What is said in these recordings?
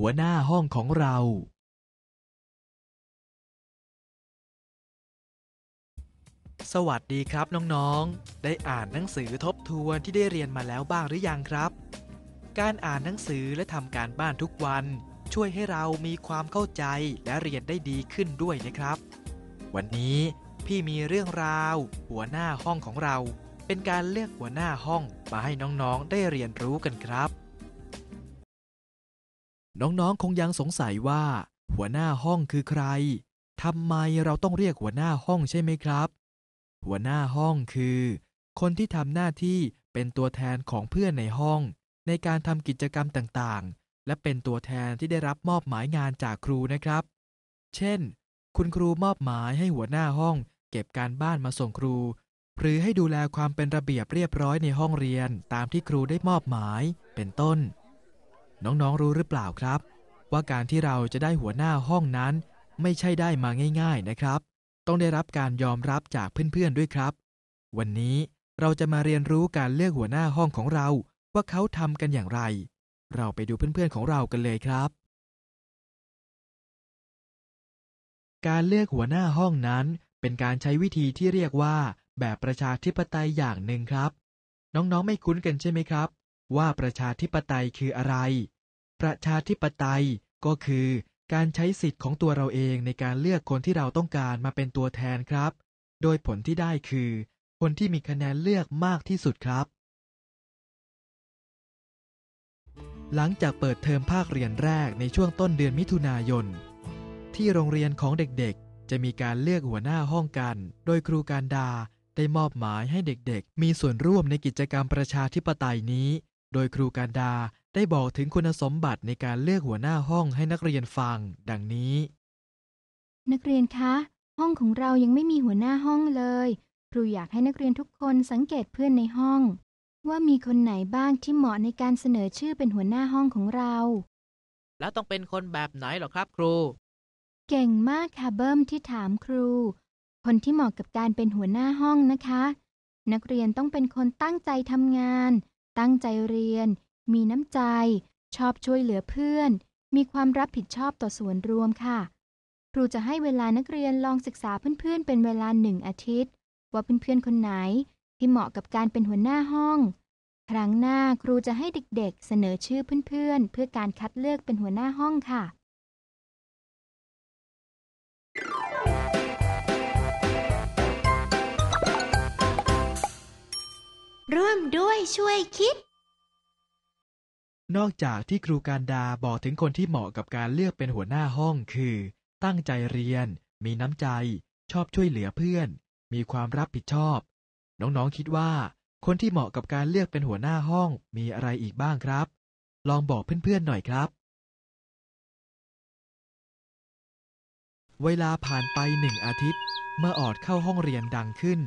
หัวหน้าห้องของเรา สวัสดีครับน้องๆ ได้อ่านหนังสือทบทวนที่ได้เรียนมาแล้วบ้างหรือยังครับ การอ่านหนังสือและทำการบ้านทุกวันช่วยให้เรามีความเข้าใจและเรียนได้ดีขึ้นด้วยนะครับ วันนี้พี่มีเรื่องราว หัวหน้าห้องของเรา เป็นการเลือกหัวหน้าห้องมาให้น้องๆได้เรียนรู้กันครับน้องๆ คงยังสงสัยว่า หัวหน้าห้องคือใคร ทำไมเราต้องเรียกหัวหน้าห้องใช่ไหมครับ หัวหน้าห้องคือ คนที่ทำหน้าที่เป็นตัวแทนของเพื่อนในห้อง ในการทำกิจกรรมต่างๆ และเป็นตัวแทนที่ได้รับมอบหมายงานจากครูนะครับ เช่น คุณครูมอบหมายให้หัวหน้าห้องเก็บการบ้านมาส่งครู หรือให้ดูแลความเป็นระเบียบเรียบร้อยในห้องเรียนตามที่ครูได้มอบหมายเป็นต้นน้องๆรู้ หรือเปล่าครับ ว่าการที่เราจะได้หัวหน้าห้องนั้นไม่ใช่ได้มาง่าย ๆนะครับ ต้องได้รับการยอมรับจากเพื่อนๆด้วยครับ วันนี้เราจะมาเรียนรู้การเลือกหัวหน้าห้องของเราว่าเขาทำกันอย่างไร เราไปดูเพื่อนๆของเรากันเลยครับ การเลือกหัวหน้าห้องนั้นเป็นการใช้วิธีที่เรียกว่าแบบประชาธิปไตยอย่างหนึ่งครับ น้องๆไม่คุ้นกันใช่ไหมครับ ว่าประชาธิปไตยคืออะไรประชาธิปไตยก็คือ การใช้สิทธิ์ของตัวเราเองในการเลือกคนที่เราต้องการมาเป็นตัวแทนครับ โดยผลที่ได้คือ คนที่มีคะแนนเลือกมากที่สุดครับ หลังจากเปิดเทอมภาคเรียนแรกในช่วงต้นเดือนมิถุนายน ที่โรงเรียนของเด็กๆ จะมีการเลือกหัวหน้าห้องกัน โดยครูการดาได้มอบหมายให้เด็กๆ มีส่วนร่วมในกิจกรรมประชาธิปไตยนี้ โดยครูการดาได้บอกถึงคุณสมบัติในการเลือกหัวหน้าห้องให้นักเรียนฟัง ดังนี้ นักเรียนคะ ห้องของเรายังไม่มีหัวหน้าห้องเลย ครูอยากให้นักเรียนทุกคนสังเกตเพื่อนในห้อง ว่ามีคนไหนบ้างที่เหมาะในการเสนอชื่อเป็นหัวหน้าห้องของเรา แล้วต้องเป็นคนแบบไหนหรอครับครู เก่งมากค่ะเบิ้มที่ถามครู คนที่เหมาะกับการเป็นหัวหน้าห้องนะคะ นักเรียนต้องเป็นคนตั้งใจทำงาน ตั้งใจเรียนมีน้ำใจชอบช่วยเหลือเพื่อน มีความรับผิดชอบต่อส่วนรวมค่ะครูจะให้เวลานักเรียนลองศึกษาเพื่อนๆ เป็นเวลาหนึ่งอาทิตย์ ว่าเพื่อนๆคนไหนที่เหมาะกับการเป็นหัวหน้าห้อง ครั้งหน้าครูจะให้เด็ก ๆ เสนอชื่อเพื่อน ๆ เพื่อการคัดเลือกเป็นหัวหน้าห้องค่ะ ร่วมด้วยช่วยคิดนอกจากที่ครูการดาบอกถึงคนที่เหมาะกับการเลือกเป็นหัวหน้าห้องคือ ตั้งใจเรียน มีน้ำใจ ชอบช่วยเหลือเพื่อน มีความรับผิดชอบ น้องๆคิดว่า คนที่เหมาะกับการเลือกเป็นหัวหน้าห้องมีอะไรอีกบ้างครับ ลองบอกเพื่อนๆหน่อยครับ เวลาผ่านไปหนึ่งอาทิตย์ เมื่อออดเข้าห้องเรียนดังขึ้น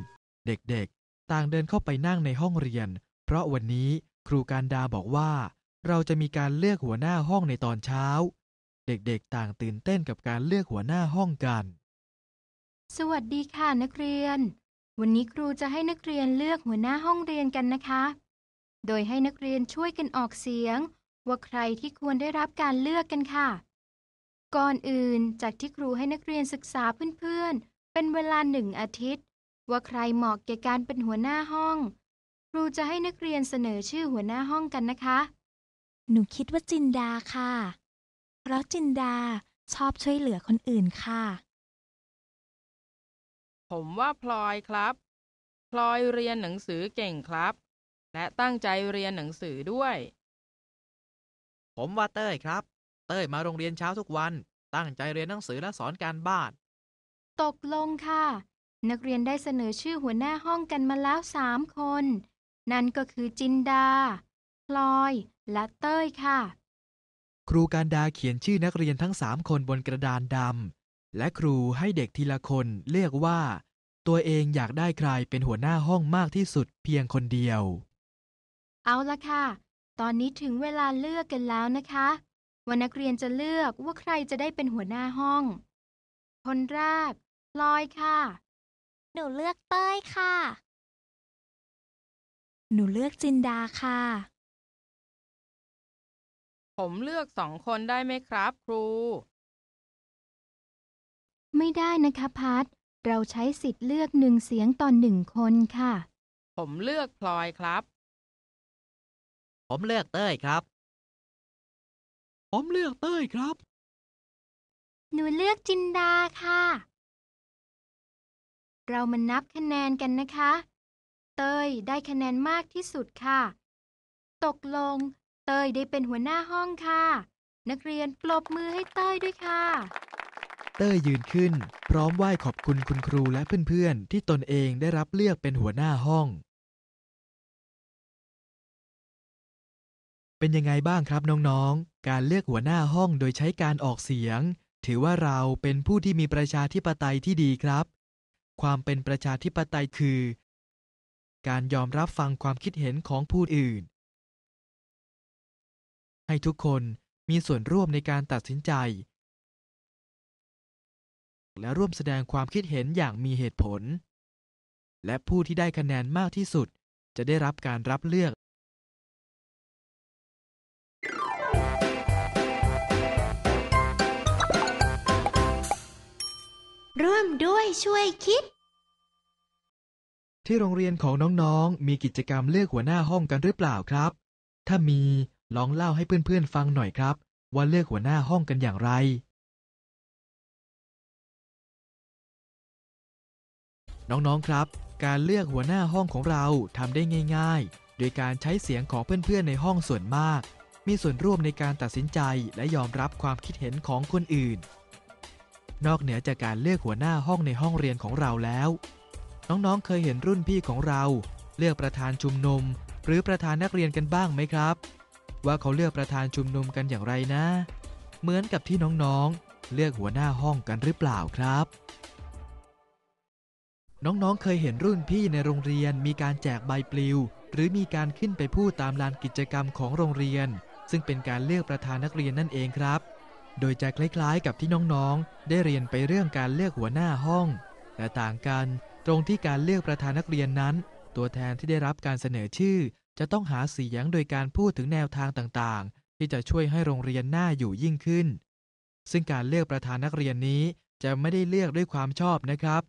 เด็กๆต่างเดินเข้าไปนั่งในห้องเรียน เพราะวันนี้ครูการดาบอกว่าเราจะมีการเลือกหัวหน้าห้องในตอนเช้า เด็กๆต่างตื่นเต้นกับการเลือกหัวหน้าห้องกัน สวัสดีค่ะนักเรียน วันนี้ครูจะให้นักเรียนเลือกหัวหน้าห้องเรียนกันนะคะ โดยให้นักเรียนช่วยกันออกเสียง ว่าใครที่ควรได้รับการเลือกกันค่ะ ก่อนอื่นจากที่ครูให้นักเรียนศึกษาเพื่อนๆ เป็นเวลาหนึ่งอาทิตย์ ว่าใครเหมาะแก่การเป็นหัวหน้าห้อง ครูจะให้นักเรียนเสนอชื่อหัวหน้าห้องกันนะคะหนูคิดว่าจินดาค่ะ เพราะจินดาชอบช่วยเหลือคนอื่นค่ะ ผมว่าพลอยครับ พลอยเรียนหนังสือเก่งครับ และตั้งใจเรียนหนังสือด้วย ผมว่าเต้ยครับ เต้ยมาโรงเรียนเช้าทุกวัน ตั้งใจเรียนหนังสือและสอนการบ้าน ตกลงค่ะ นักเรียนได้เสนอชื่อหัวหน้าห้องกันมาแล้วสามคน นั่นก็คือจินดา พลอยและเต้ยค่ะ ครูการดาเขียนชื่อนักเรียนทั้งสามคนบนกระดานดำและครูให้เด็กทีละคนเลือกว่า ตัวเองอยากได้ใครเป็นหัวหน้าห้องมากที่สุดเพียงคนเดียว เอาละค่ะ ตอนนี้ถึงเวลาเลือกกันแล้วนะคะวันนักเรียนจะเลือกว่าใครจะได้เป็นหัวหน้าห้องคนแรก ลอยค่ะ หนูเลือกเต้ยค่ะ หนูเลือกจินดาค่ะผมเลือกสองคนได้ไหมครับ ครู ไม่ได้นะคะ พัดเราใช้สิทธิ์เลือกหนึ่งเสียงต่อหนึ่งคนค่ะ ผมเลือกพลอยครับ ผมเลือกเต้ยครับ ผมเลือกเต้ยครับ หนูเลือกจินดาค่ะ เรามานับคะแนนกันนะคะ เต้ยได้คะแนนมากที่สุดค่ะ ตกลงเต้ยได้เป็นหัวหน้าห้องค่ะ นักเรียนปรบมือให้เต้ยด้วยค่ะ เต้ยยืนขึ้น พร้อมไหว้ขอบคุณคุณครูและเพื่อนๆ ที่ตนเองได้รับเลือกเป็นหัวหน้าห้อง เป็นยังไงบ้างครับน้องๆ การเลือกหัวหน้าห้องโดยใช้การออกเสียง ถือว่าเราเป็นผู้ที่มีประชาธิปไตยที่ดีครับ ความเป็นประชาธิปไตยคือ การยอมรับฟังความคิดเห็นของผู้อื่นให้ทุกคนมีส่วนร่วมในการตัดสินใจ และร่วมแสดงความคิดเห็นอย่างมีเหตุผล และผู้ที่ได้คะแนนมากที่สุดจะได้รับการรับเลือก ร่วมด้วยช่วยคิด ที่โรงเรียนของน้องๆ มีกิจกรรมเลือกหัวหน้าห้องกันหรือเปล่าครับ ถ้ามีลองเล่าให้เพื่อนๆ ฟังหน่อยครับ ว่าเลือกหัวหน้าห้องกันอย่างไร น้องๆครับ การเลือกหัวหน้าห้องของเราทำได้ง่ายๆ โดยการใช้เสียงของเพื่อน ๆในห้องส่วนมาก มีส่วนร่วมในการตัดสินใจและยอมรับความคิดเห็นของคนอื่น นอกเหนือจากการเลือกหัวหน้าห้องในห้องเรียนของเราแล้ว น้องๆเคยเห็นรุ่นพี่ของเราเลือกประธานชุมนุมหรือประธานนักเรียนกันบ้างไหมครับว่าเขาเลือกประธานชุมนุมกันอย่างไรนะ เหมือนกับที่น้อง ๆ เลือกหัวหน้าห้องกันหรือเปล่าครับ น้อง ๆ เคยเห็นรุ่นพี่ในโรงเรียนมีการแจกใบปลิว หรือมีการขึ้นไปพูดตามลานกิจกรรมของโรงเรียน ซึ่งเป็นการเลือกประธานนักเรียน นั่นเองครับ โดยจะคล้ายๆ กับที่น้องๆ ได้เรียนไปเรื่องการเลือกหัวหน้าห้อง แต่ต่างกัน ตรงที่การเลือกประธานนักเรียนนั้น ตัวแทนที่ได้รับการเสนอชื่อจะต้องหาเสียง โดยการพูดถึงแนวทางต่างๆ ที่จะช่วยให้โรงเรียนน่าอยู่ยิ่งขึ้น ซึ่งการเลือกประธานนักเรียนนี้จะไม่ได้เลือกด้วยความชอบนะครับ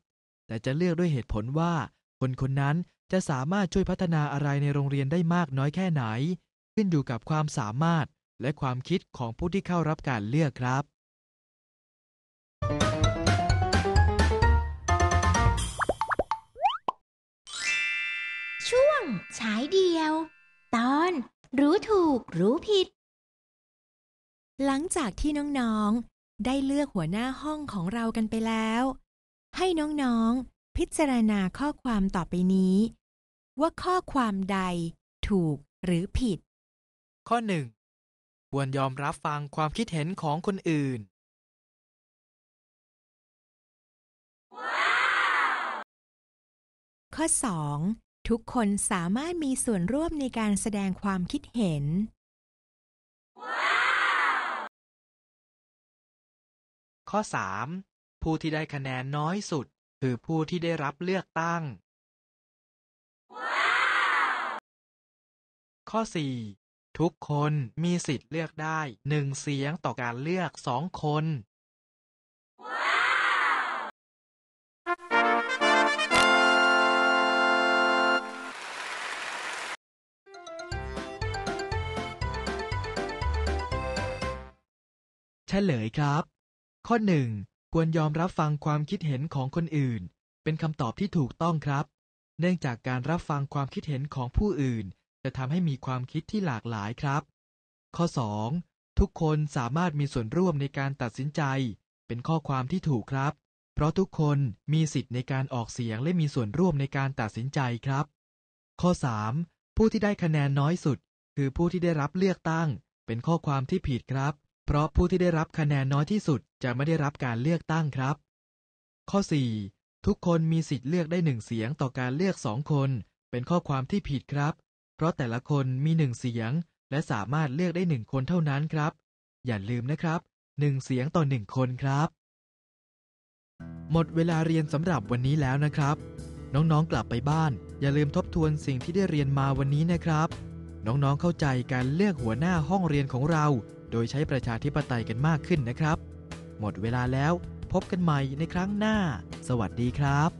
แต่จะเลือกด้วยเหตุผลว่า คนคนนั้นจะสามารถช่วยพัฒนาอะไรในโรงเรียนได้มากน้อยแค่ไหน ขึ้นอยู่กับความสามารถและความคิดของผู้ที่เข้ารับการเลือกครับฉายเดียว ตอน รู้ถูกรู้ผิด หลังจากที่น้อง ๆ ได้เลือกหัวหน้าห้องของเรากันไปแล้ว ให้น้องๆ พิจารณาข้อความต่อไปนี้ ว่าข้อความใด ถูกหรือผิด ข้อหนึ่ง ควรยอมรับฟังความคิดเห็นของคนอื่น ข้อสองทุกคนสามารถมีส่วนร่วมในการแสดงความคิดเห็น ข้อ 3. ผู้ที่ได้คะแนนน้อยสุดคือผู้ที่ได้รับเลือกตั้ง ข้อ 4. ทุกคนมีสิทธิ์เลือกได้หนึ่งเสียงต่อการเลือกสองคนเฉลยครับ ข้อ 1. ควรยอมรับฟังความคิดเห็นของคนอื่น เป็นคำตอบที่ถูกต้องครับ เนื่องจากการรับฟังความคิดเห็นของผู้อื่น จะทำให้มีความคิดที่หลากหลายครับ ข้อ 2. ทุกคนสามารถมีส่วนร่วมในการตัดสินใจ เป็นข้อความที่ถูกครับ เพราะทุกคนมีสิทธิ์ในการออกเสียงและมีส่วนร่วมในการตัดสินใจครับ ข้อ 3. ผู้ที่ได้คะแนนน้อยสุด คือผู้ที่ได้รับเลือกตั้ง เป็นข้อความที่ผิดครับเพราะผู้ที่ได้รับคะแนนน้อยที่สุดจะไม่ได้รับการเลือกตั้งครับ ข้อ 4. ทุกคนมีสิทธิ์เลือกได้หนึ่งเสียงต่อการเลือกสองคน เป็นข้อความที่ผิดครับ เพราะแต่ละคนมีหนึ่งเสียงและสามารถเลือกได้หนึ่งคนเท่านั้นครับ อย่าลืมนะครับ หนึ่งเสียงต่อหนึ่งคนครับ หมดเวลาเรียนสำหรับวันนี้แล้วนะครับ น้องๆกลับไปบ้าน อย่าลืมทบทวนสิ่งที่ได้เรียนมาวันนี้นะครับ น้องๆเข้าใจการเลือกหัวหน้าห้องเรียนของเราโดยใช้ประชาธิปไตยกันมากขึ้นนะครับ หมดเวลาแล้วพบกันใหม่ในครั้งหน้า สวัสดีครับ